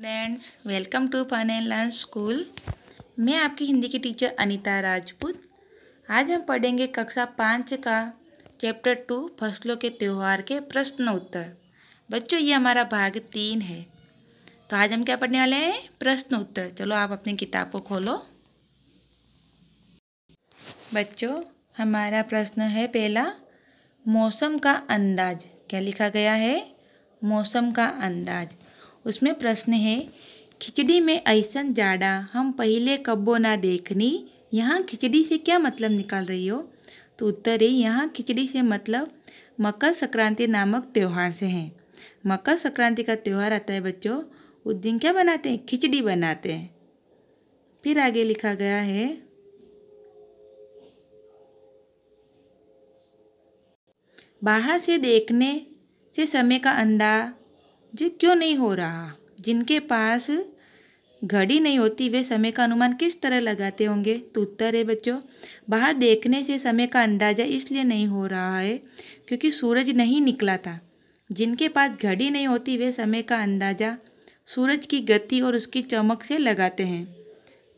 friends welcome to fun and learn school मैं आपकी हिंदी की टीचर अनीता राजपूत आज हम पढ़ेंगे कक्षा पाँच का चैप्टर टू फसलों के त्यौहार के प्रश्न उत्तर बच्चों ये हमारा भाग तीन है तो आज हम क्या पढ़ने वाले हैं प्रश्न उत्तर चलो आप अपनी किताब को खोलो बच्चों हमारा प्रश्न है पहला मौसम का अंदाज क्या लिखा गया है मौसम का अंदाज़ उसमें प्रश्न है खिचड़ी में ऐसन जाड़ा हम पहले कब्बो ना देखनी यहाँ खिचड़ी से क्या मतलब निकाल रही हो तो उत्तर है यहाँ खिचड़ी से मतलब मकर संक्रांति नामक त्यौहार से है मकर संक्रांति का त्यौहार आता है बच्चों उस दिन क्या बनाते हैं खिचड़ी बनाते हैं फिर आगे लिखा गया है बाहर से देखने से समय का अंदा ये क्यों नहीं हो रहा जिनके पास घड़ी नहीं होती वे समय का अनुमान किस तरह लगाते होंगे तो उत्तर है बच्चों बाहर देखने से समय का अंदाज़ा इसलिए नहीं हो रहा है क्योंकि सूरज नहीं निकला था जिनके पास घड़ी नहीं होती वे समय का अंदाज़ा सूरज की गति और उसकी चमक से लगाते हैं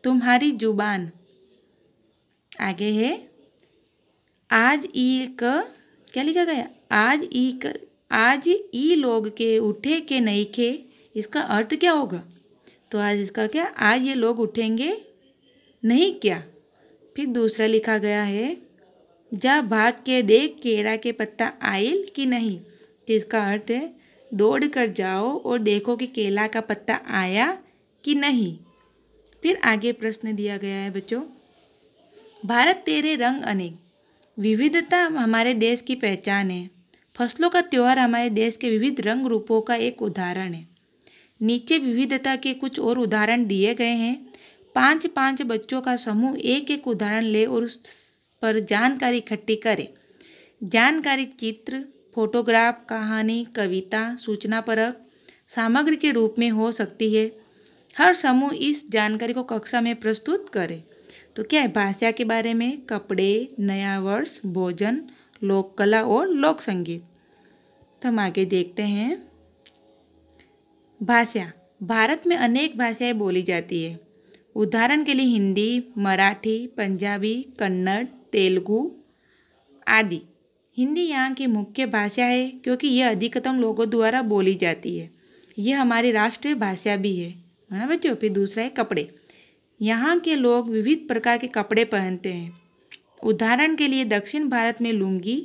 तुम्हारी जुबान आगे है आज ई क क्या लिखा गया आज ई क आज ई लोग के उठे के नहीं के इसका अर्थ क्या होगा तो आज इसका क्या आज ये लोग उठेंगे नहीं क्या फिर दूसरा लिखा गया है जा भाग के देख केरा के पत्ता आयल कि नहीं तो इसका अर्थ है दौड़ कर जाओ और देखो कि केला का पत्ता आया कि नहीं फिर आगे प्रश्न दिया गया है बच्चों भारत तेरे रंग अनेक विविधता हमारे देश की पहचान है फसलों का त्यौहार हमारे देश के विविध रंग रूपों का एक उदाहरण है नीचे विविधता के कुछ और उदाहरण दिए गए हैं पांच पांच बच्चों का समूह एक एक उदाहरण ले और उस पर जानकारी इकट्ठी करें जानकारी चित्र फोटोग्राफ कहानी कविता सूचना परक सामग्री के रूप में हो सकती है हर समूह इस जानकारी को कक्षा में प्रस्तुत करे तो क्या है भाषा के बारे में कपड़े नया वर्ष भोजन लोक कला और लोक संगीत तो हम आगे देखते हैं भाषा भारत में अनेक भाषाएं बोली जाती है उदाहरण के लिए हिंदी मराठी पंजाबी कन्नड़ तेलुगु आदि हिंदी यहाँ की मुख्य भाषा है क्योंकि यह अधिकतम लोगों द्वारा बोली जाती है यह हमारी राष्ट्रीय भाषा भी है है ना बच्चों फिर दूसरा है कपड़े यहाँ के लोग विविध प्रकार के कपड़े पहनते हैं उदाहरण के लिए दक्षिण भारत में लुंगी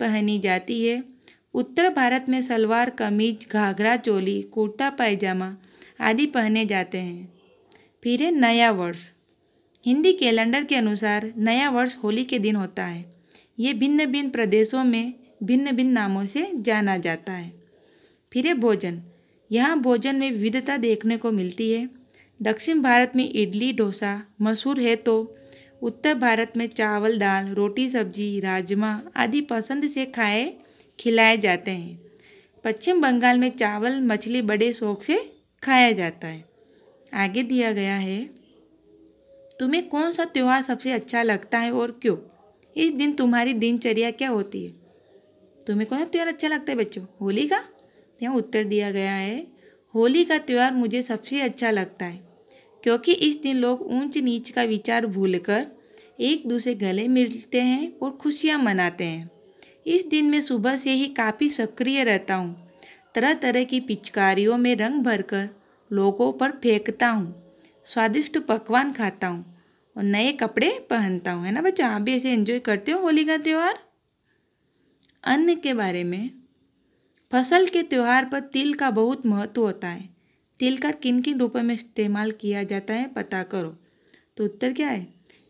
पहनी जाती है उत्तर भारत में सलवार कमीज घाघरा चोली कुर्ता पायजामा आदि पहने जाते हैं फिर है नया वर्ष हिंदी कैलेंडर के अनुसार नया वर्ष होली के दिन होता है ये भिन्न भिन्न प्रदेशों में भिन्न भिन्न नामों से जाना जाता है फिर है भोजन यहाँ भोजन में विविधता देखने को मिलती है दक्षिण भारत में इडली डोसा मशहूर है तो उत्तर भारत में चावल दाल रोटी सब्जी राजमा आदि पसंद से खाए खिलाए जाते हैं पश्चिम बंगाल में चावल मछली बड़े शौक से खाया जाता है आगे दिया गया है तुम्हें कौन सा त्यौहार सबसे अच्छा लगता है और क्यों इस दिन तुम्हारी दिनचर्या क्या होती है तुम्हें कौन सा त्यौहार अच्छा लगता है बच्चों होली का यहाँ उत्तर दिया गया है होली का त्यौहार मुझे सबसे अच्छा लगता है क्योंकि इस दिन लोग ऊंच नीच का विचार भूलकर एक दूसरे गले मिलते हैं और खुशियाँ मनाते हैं इस दिन मैं सुबह से ही काफ़ी सक्रिय रहता हूँ तरह तरह की पिचकारियों में रंग भरकर लोगों पर फेंकता हूँ स्वादिष्ट पकवान खाता हूँ और नए कपड़े पहनता हूँ है ना बच्चों आप भी ऐसे एंजॉय करते हो होली का त्यौहार अन्न के बारे में फसल के त्यौहार पर तिल का बहुत महत्व होता है तिल का किन किन रूपों में इस्तेमाल किया जाता है पता करो तो उत्तर क्या है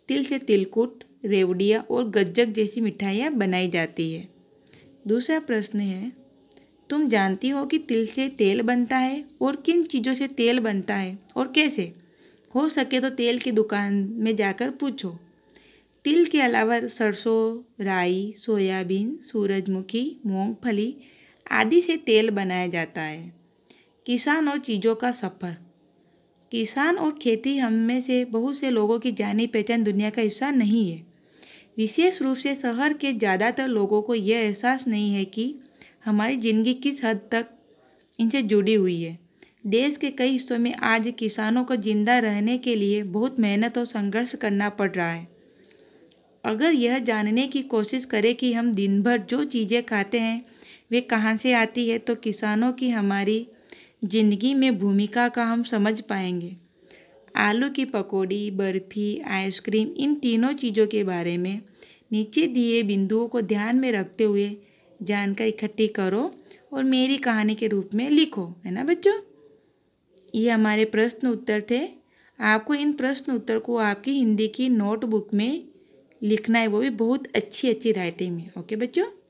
तिल से तिलकुट रेवड़िया और गज्जक जैसी मिठाइयाँ बनाई जाती है दूसरा प्रश्न है तुम जानती हो कि तिल से तेल बनता है और किन चीज़ों से तेल बनता है और कैसे हो सके तो तेल की दुकान में जाकर पूछो तिल के अलावा सरसों राई सोयाबीन सूरजमुखी मूंगफली आदि से तेल बनाया जाता है किसान और चीज़ों का सफ़र किसान और खेती हम में से बहुत से लोगों की जानी पहचान दुनिया का हिस्सा नहीं है विशेष रूप से शहर के ज़्यादातर लोगों को यह एहसास नहीं है कि हमारी ज़िंदगी किस हद तक इनसे जुड़ी हुई है देश के कई हिस्सों में आज किसानों को ज़िंदा रहने के लिए बहुत मेहनत और संघर्ष करना पड़ रहा है अगर यह जानने की कोशिश करें कि हम दिन भर जो चीज़ें खाते हैं वे कहाँ से आती है तो किसानों की हमारी ज़िंदगी में भूमिका का हम समझ पाएंगे आलू की पकौड़ी बर्फ़ी आइसक्रीम इन तीनों चीज़ों के बारे में नीचे दिए बिंदुओं को ध्यान में रखते हुए जानकारी इकट्ठी करो और मेरी कहानी के रूप में लिखो है ना बच्चों ये हमारे प्रश्न उत्तर थे आपको इन प्रश्न उत्तर को आपकी हिंदी की नोटबुक में लिखना है वो भी बहुत अच्छी अच्छी राइटिंग में ओके बच्चों